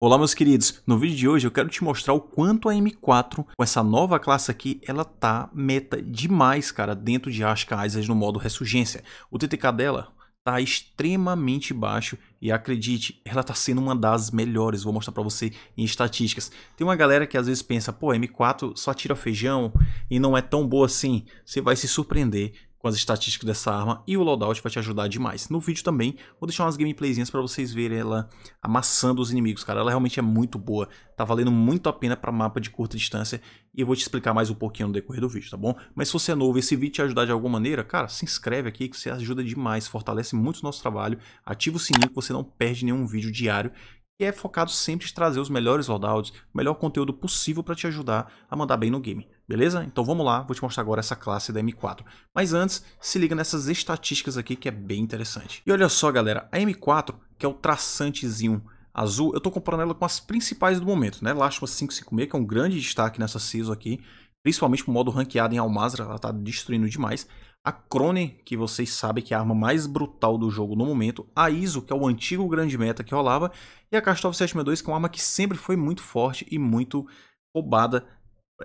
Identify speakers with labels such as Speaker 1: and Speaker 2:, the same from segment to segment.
Speaker 1: Olá meus queridos, no vídeo de hoje eu quero te mostrar o quanto a M4, com essa nova classe aqui, ela tá meta demais, cara, dentro de Ashka no modo Ressurgência. O TTK dela tá extremamente baixo e acredite, ela tá sendo uma das melhores, vou mostrar para você em estatísticas. Tem uma galera que às vezes pensa, pô, M4 só tira feijão e não é tão boa assim. Você vai se surpreender com as estatísticas dessa arma e o loadout vai te ajudar demais. No vídeo também vou deixar umas gameplayzinhas para vocês verem ela amassando os inimigos, cara. Ela realmente é muito boa, tá valendo muito a pena para mapa de curta distância e eu vou te explicar mais um pouquinho no decorrer do vídeo, tá bom? Mas se você é novo e esse vídeo te ajudar de alguma maneira, cara, se inscreve aqui que você ajuda demais, fortalece muito o nosso trabalho, ativa o sininho que você não perde nenhum vídeo diário e é focado sempre em trazer os melhores loadouts, o melhor conteúdo possível para te ajudar a mandar bem no game, beleza? Então vamos lá, vou te mostrar agora essa classe da M4. Mas antes, se liga nessas estatísticas aqui que é bem interessante. E olha só galera, a M4, que é o traçantezinho azul, eu estou comparando ela com as principais do momento, né? Lashma 556, que é um grande destaque nessa CISO aqui, principalmente o modo ranqueado em Almazra, ela está destruindo demais a Krone que vocês sabem que é a arma mais brutal do jogo no momento, a ISO, que é o antigo grande meta que rolava, e a Kastov 762, que é uma arma que sempre foi muito forte e muito roubada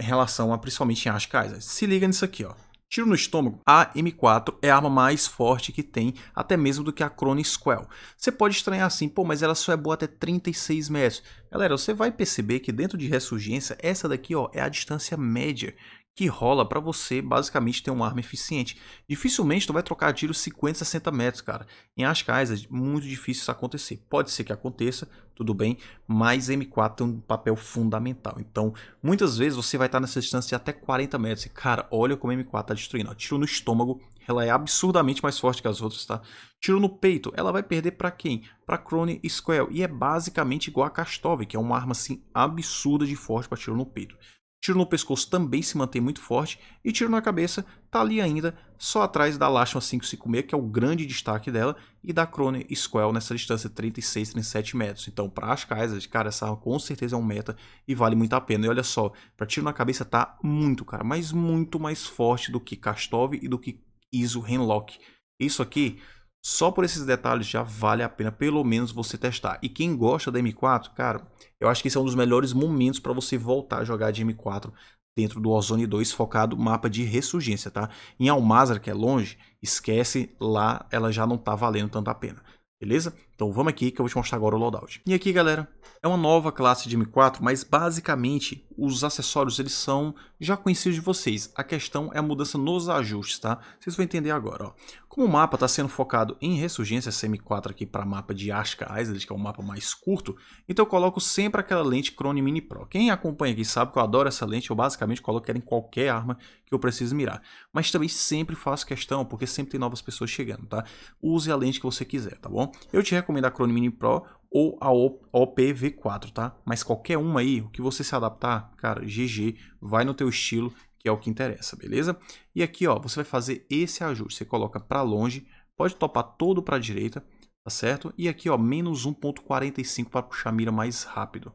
Speaker 1: em relação a principalmente em Ash Kaiser. Se liga nisso aqui, ó. Tiro no estômago, a M4 é a arma mais forte que tem, até mesmo do que a Krone Squell. Você pode estranhar assim, pô, mas ela só é boa até 36 metros. Galera, você vai perceber que dentro de Ressurgência, essa daqui ó, é a distância média que rola para você basicamente ter uma arma eficiente. Dificilmente tu vai trocar tiro 50, 60 metros, cara. Em Ascais é muito difícil isso acontecer. Pode ser que aconteça, tudo bem, mas M4 tem um papel fundamental. Então, muitas vezes você vai estar nessa distância de até 40 metros e, cara, olha como M4 tá destruindo. Ó, tiro no estômago, ela é absurdamente mais forte que as outras, tá? Tiro no peito, ela vai perder para quem? Para Crone Square. e é basicamente igual a Kastov, que é uma arma assim absurda de forte para tiro no peito. Tiro no pescoço também se mantém muito forte e tiro na cabeça tá ali ainda, só atrás da Lashma 556, que é o grande destaque dela, e da Krone Squall nessa distância 36, 37 metros. Então, para as Kaisers, cara, essa arma com certeza é um meta e vale muito a pena. E olha só, para tiro na cabeça tá muito, cara, mas muito mais forte do que Kastov e do que Iso renlock Isso aqui só por esses detalhes já vale a pena pelo menos você testar. E quem gosta da M4, cara, eu acho que esse é um dos melhores momentos para você voltar a jogar de M4 dentro do Ozone 2 focado mapa de ressurgência, tá? Em Almazar, que é longe, esquece, lá ela já não tá valendo tanto a pena. Beleza? Então vamos aqui que eu vou te mostrar agora o loadout. E aqui, galera, é uma nova classe de M4, mas basicamente os acessórios eles são já conhecidos de vocês. A questão é a mudança nos ajustes, tá? Vocês vão entender agora, ó. Como o mapa está sendo focado em Ressurgência, essa M4 aqui para mapa de Ashka Island, que é o um mapa mais curto, então eu coloco sempre aquela lente Crone Mini Pro. Quem acompanha aqui sabe que eu adoro essa lente, eu basicamente coloco ela em qualquer arma que eu preciso mirar. Mas também sempre faço questão, porque sempre tem novas pessoas chegando, tá? Use a lente que você quiser, tá bom? Eu te recomendo recomendo a Mini Pro ou a OPV4, tá? Mas qualquer uma aí, o que você se adaptar, cara, GG, vai no teu estilo, que é o que interessa, beleza? E aqui, ó, você vai fazer esse ajuste, você coloca para longe, pode topar todo para direita, tá certo? E aqui, ó, menos 1.45 para puxar a mira mais rápido,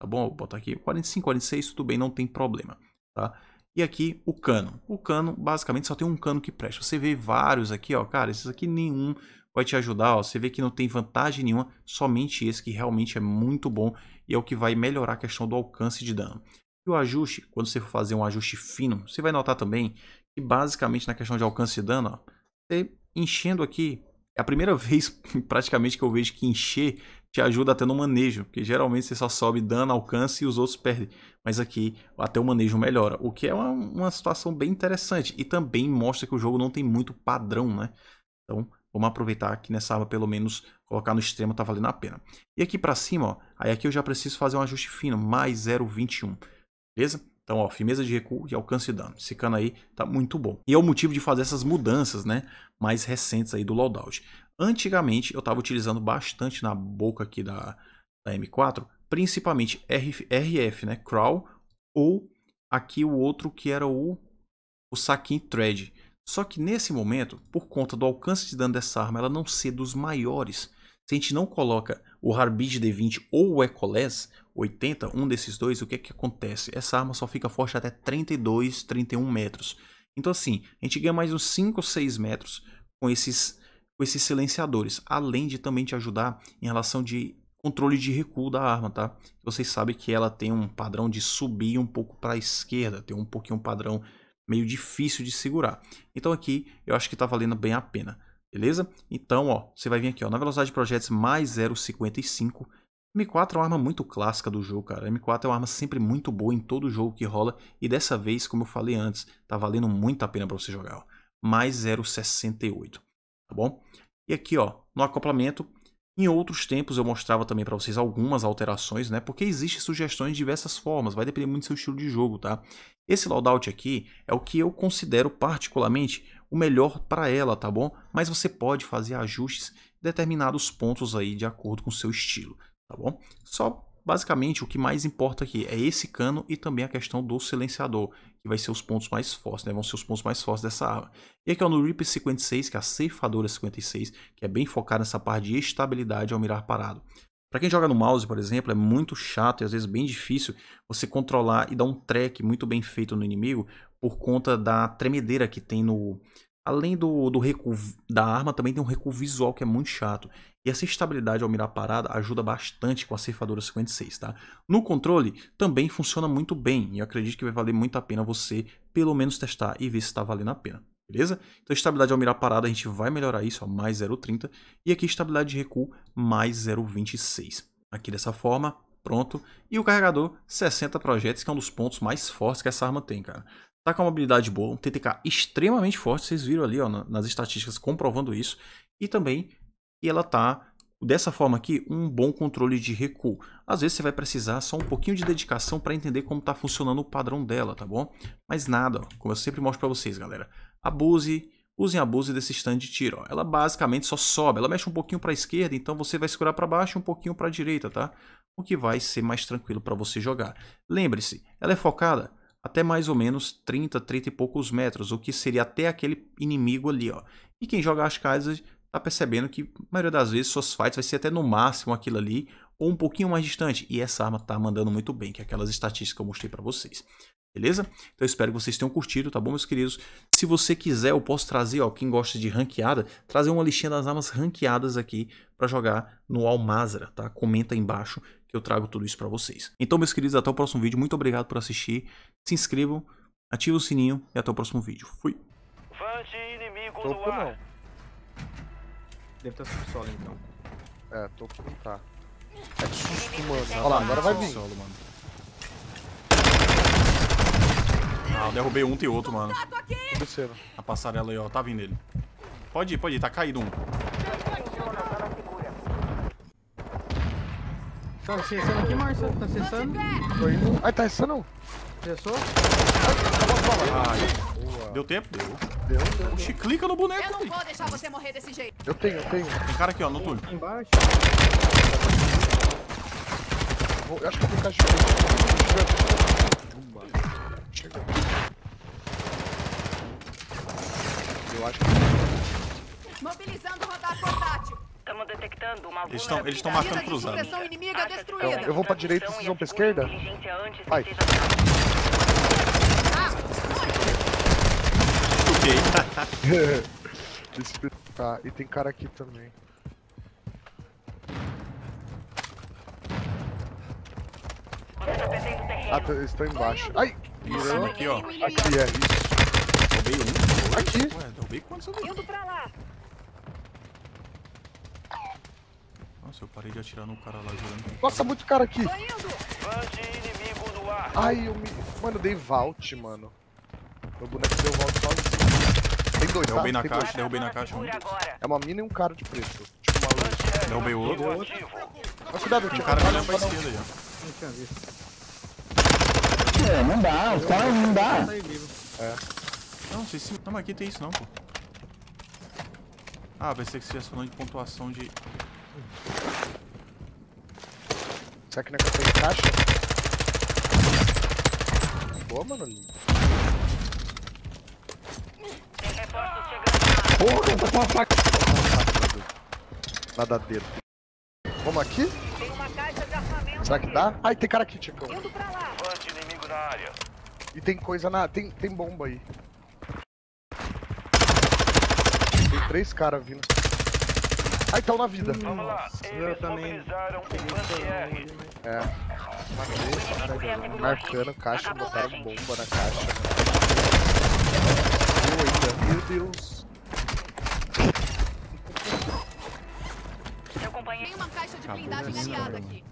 Speaker 1: tá bom? Vou botar aqui 45, 46, tudo bem, não tem problema, tá? E aqui o cano. O cano, basicamente, só tem um cano que presta. Você vê vários aqui, ó, cara, esses aqui nenhum vai te ajudar. Ó, você vê que não tem vantagem nenhuma, somente esse que realmente é muito bom e é o que vai melhorar a questão do alcance de dano. E o ajuste, quando você for fazer um ajuste fino, você vai notar também que basicamente na questão de alcance de dano, ó, você enchendo aqui, é a primeira vez praticamente que eu vejo que encher te ajuda até no manejo, porque geralmente você só sobe dano, alcance e os outros perdem. Mas aqui até o manejo melhora, o que é uma, uma situação bem interessante e também mostra que o jogo não tem muito padrão, né? Então Vamos aproveitar que nessa aba, pelo menos, colocar no extremo está valendo a pena. E aqui para cima, ó, aí aqui eu já preciso fazer um ajuste fino, mais 0,21, beleza? Então, ó, firmeza de recuo e alcance de dano. Esse cano aí tá muito bom. E é o motivo de fazer essas mudanças, né, mais recentes aí do loadout. Antigamente, eu estava utilizando bastante na boca aqui da, da M4, principalmente RF, RF, né, crawl, ou aqui o outro que era o, o saquinho thread. Só que nesse momento, por conta do alcance de dano dessa arma, ela não ser dos maiores. Se a gente não coloca o Harbid D20 ou o Ecoless 80, um desses dois, o que é que acontece? Essa arma só fica forte até 32, 31 metros. Então assim, a gente ganha mais uns 5 ou 6 metros com esses, com esses silenciadores. Além de também te ajudar em relação de controle de recuo da arma, tá? Vocês sabem que ela tem um padrão de subir um pouco para a esquerda, tem um pouquinho um padrão meio difícil de segurar. Então aqui eu acho que está valendo bem a pena, beleza? Então, ó, você vai vir aqui, ó, na velocidade de projetos mais 0,55. M4 é uma arma muito clássica do jogo, cara. M4 é uma arma sempre muito boa em todo jogo que rola e dessa vez, como eu falei antes, tá valendo muito a pena para você jogar, ó. Mais 0,68, tá bom? E aqui, ó, no acoplamento, em outros tempos eu mostrava também para vocês algumas alterações, né? Porque existem sugestões de diversas formas, vai depender muito do seu estilo de jogo, tá? Esse loadout aqui é o que eu considero particularmente o melhor para ela, tá bom? Mas você pode fazer ajustes em determinados pontos aí de acordo com o seu estilo, tá bom? Só basicamente o que mais importa aqui é esse cano e também a questão do silenciador, que vai ser os pontos mais fortes, né? Vão ser os pontos mais fortes dessa arma. E aqui é o no Rip 56, que é a ceifadora 56, que é bem focada nessa parte de estabilidade ao mirar parado. Para quem joga no mouse, por exemplo, é muito chato e às vezes bem difícil você controlar e dar um track muito bem feito no inimigo por conta da tremedeira que tem no. Além do, do recuo da arma, também tem um recuo visual que é muito chato. E essa estabilidade ao mirar parada ajuda bastante com a cerfadura 56, tá? No controle também funciona muito bem e eu acredito que vai valer muito a pena você pelo menos testar e ver se está valendo a pena. Beleza? Então, estabilidade é ao mirar parada, a gente vai melhorar isso, ó, mais 0,30. E aqui, estabilidade de recuo, mais 0,26. Aqui dessa forma, pronto. E o carregador, 60 projetos, que é um dos pontos mais fortes que essa arma tem, cara. Tá com uma habilidade boa, um TTK extremamente forte, vocês viram ali ó, nas estatísticas comprovando isso. E também ela tá dessa forma aqui, um bom controle de recuo. Às vezes você vai precisar só um pouquinho de dedicação para entender como está funcionando o padrão dela, tá bom? Mas nada, ó, como eu sempre mostro para vocês, galera abuse, usem abuse desse stand de tiro. Ó. Ela basicamente só sobe, ela mexe um pouquinho para a esquerda, então você vai segurar para baixo e um pouquinho para a direita, tá? O que vai ser mais tranquilo para você jogar. Lembre-se, ela é focada até mais ou menos 30, 30 e poucos metros, o que seria até aquele inimigo ali, ó. E quem joga as casas tá percebendo que a maioria das vezes suas fights vai ser até no máximo aquilo ali, ou um pouquinho mais distante. E essa arma tá mandando muito bem, que é aquelas estatísticas que eu mostrei para vocês. Beleza? Então eu espero que vocês tenham curtido, tá bom, meus queridos? Se você quiser, eu posso trazer, ó, quem gosta de ranqueada, trazer uma listinha das armas ranqueadas aqui para jogar no Almazra, tá? Comenta aí embaixo que eu trago tudo isso para vocês. Então, meus queridos, até o próximo vídeo. Muito obrigado por assistir. Se inscrevam, ativem o sininho e até o próximo vídeo. Fui! Vante inimigo topo no ar! Não. Deve subsolo, então. É, topo não tá. É tá que susto, mano. Olha lá, agora vai vir. Solo, mano. Ah, eu derrubei um, tem outro, mano. A passarela aí, ó. Tá vindo ele. Pode ir, pode ir. Tá caído um. Tá acessando aqui, Marcia? Tá acessando? Tô indo. Ai, tá acessando? Acessou? Ai, deu tempo? Deu. Deu, deu. Oxi, clica no boneco. Eu não vou deixar você morrer desse jeito. Eu tenho, eu tenho. Tem cara aqui, ó, no túnel. Embaixo vou. Eu acho que eu vou ficar jogando. Eu acho que. Mobilizando rodar portátil. Estamos detectando uma Eles estão, eles estão marcando cruzado. Eu, eu vou pra direita, vocês vão pra esquerda? Vai. Ok. tá, e tem cara aqui também. Ah, tá, eles estão embaixo. Ai! Isso, aqui, ó. Aqui, é isso. É roubei um, dois. Aqui. Ué, quantos eu Indo pra lá. Nossa, eu parei de atirar no cara lá jogando. Nossa, muito cara aqui. Ai, eu me... Mano, eu dei vault, mano. Meu boneco deu vault sozinho. Tem dois, Derrubei tá? na Tem caixa, dois. derrubei na caixa. Um. É uma mina e um cara de preto. Tipo uma luz. É derrubei o outro. Mas cuidado, tio. Um cara olhando pra esquerda já. Não tinha visto não dá, os caras não dá. É. Não, sei se. Não, mas aqui tem isso não, pô. Ah, ser que você ia de pontuação de. Será que não é que caixa? Boa, mano. Porra, eu tô com uma faca. Nadadeiro. Vamos aqui? Será que dá? Ai, tem cara aqui, Tico. Indo pra lá nessa área. E tem coisa na. Tem, tem bomba aí. Tem três caras vindo. Ai, estão na vida. Vamos lá, eles mobilizaram o Panzer. Né? É. Marcando, marcando caixa, botaram bomba na caixa. Oita, meu Deus. Seu companheiro. Tem uma caixa de blindagem né? aliada aqui.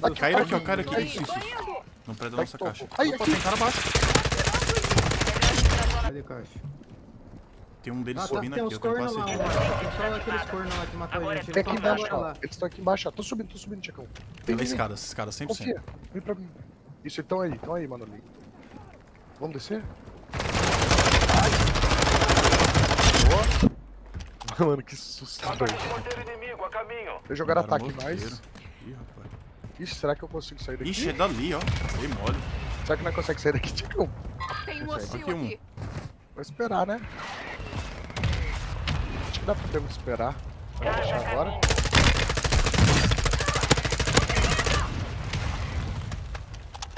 Speaker 1: Tá Caiu aqui, ó, caíram aqui. Não preta tá nossa topo. caixa. Aí, Opa, aqui. tem cara abaixo. Cadê a caixa? Tem um deles ah, tá. subindo tem aqui, eu tenho quase Tem Só aqueles cornos lá que matou a é gente. Tem aqui embaixo, lá. Eles estão aqui embaixo, ó. Tô subindo, tô subindo, Tiacão. Tem esses escadas, esses 100%. Confia, vem pra mim. Isso, então aí, então aí, mano. Ali. Vamos descer? Ai. Boa. Mano, que susto. Ataque de ataque mais. Ih, rapaz. Ixi, será que eu consigo sair daqui? Ixi, é dali, ó. Dei mole. Será que não consegue sair daqui, Tiagão? Tem um hostil aqui. Vou esperar, né? Acho que dá pra que esperar. Vou deixar agora.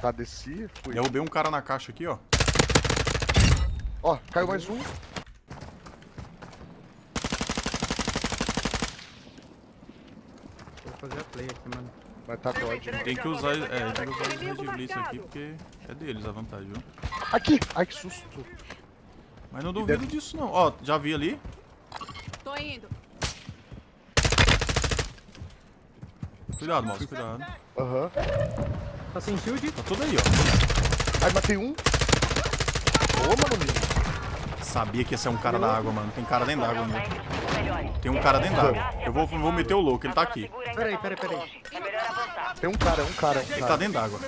Speaker 1: Tá, desci, fui. Derrubei um cara na caixa aqui, ó. Ó, caiu mais um. Vou fazer a play aqui, mano. Mas tá com ódio. É, tem que usar, é, tem que usar os Red Blitz aqui porque é deles a vantagem, viu? Aqui! Ai que susto! Mas não duvido disso não. Ó, já vi ali. Tô indo. Cuidado, moço, cuidado. Aham. Uhum. Tá sem shield? Tá tudo aí, ó. Ai, matei um. Ô, mano. Sabia que ia ser é um cara da água, mano. Tem cara dentro da água, mano. Tem um cara dentro da água. Eu vou, vou meter o louco, ele tá aqui. Peraí, peraí, peraí. Tem um cara, um cara, um cara. Ele tá dentro d'água.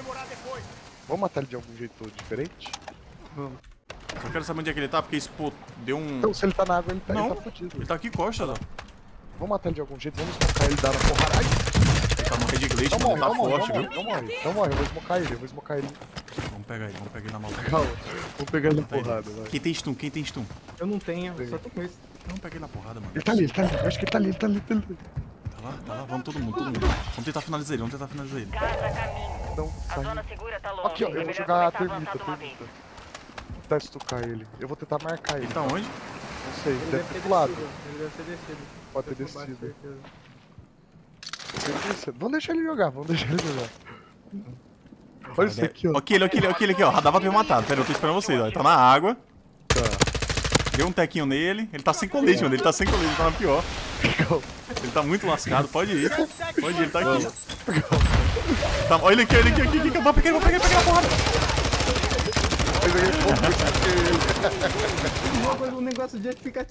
Speaker 1: Vamos matar ele de algum jeito diferente? Vamos. Eu quero saber onde é que ele tá, porque isso, pô, deu um... Então, se ele tá na água, ele tá, Não, ele tá fudido. ele tá aqui costa, lá. Vamos matar ele de algum jeito, vamos smocar ele, dar uma porrada. Ai! Ele tá morrendo de glitch, não morre, tá não forte, morre, viu? Não morre, não morre, eu vou smocar ele, eu vou smocar ele. Vamos pegar ele, vamos pegar ele na mão. Calma, vamos pegar ele na porrada, vai. Quem tem stun, quem tem stun? Eu não tenho, eu só tô com esse. Não, peguei na porrada, mano. Ele tá ali, ele tá ali, eu acho que ele tá ali, ele tá ali, ele tá ali tá lá, tá lá. Vamos todo mundo, todo mundo. Vamos tentar finalizar ele, vamos tentar finalizar ele. Então, a zona segura tá longe. Aqui, ó, eu vou jogar a termita, termita. Tentar estucar ele. Eu vou tentar marcar ele. Ele tá onde? Não sei, ele deve, deve tá ter do lado. Ele deve ter descido. Pode ter descido. Vamos deixar ele jogar, vamos deixar ele jogar. Olha isso é. aqui, ó. Aquele, aquele, aquele aqui, ó. Radava bem matado. Pera, eu tô esperando vocês, ó. Ele tá na água. Tá. Deu um tequinho nele. Ele tá sem colete, mano. Ele tá sem colete, tá na pior. Ele tá muito lascado, pode ir. Pode ir, ele tá aqui. Tá, olha ele aqui, olha ele aqui, aqui, aqui. Vou pegar, vou pegar, vou pegar a porrada. Eu peguei fogo. Um negócio de aplicativo.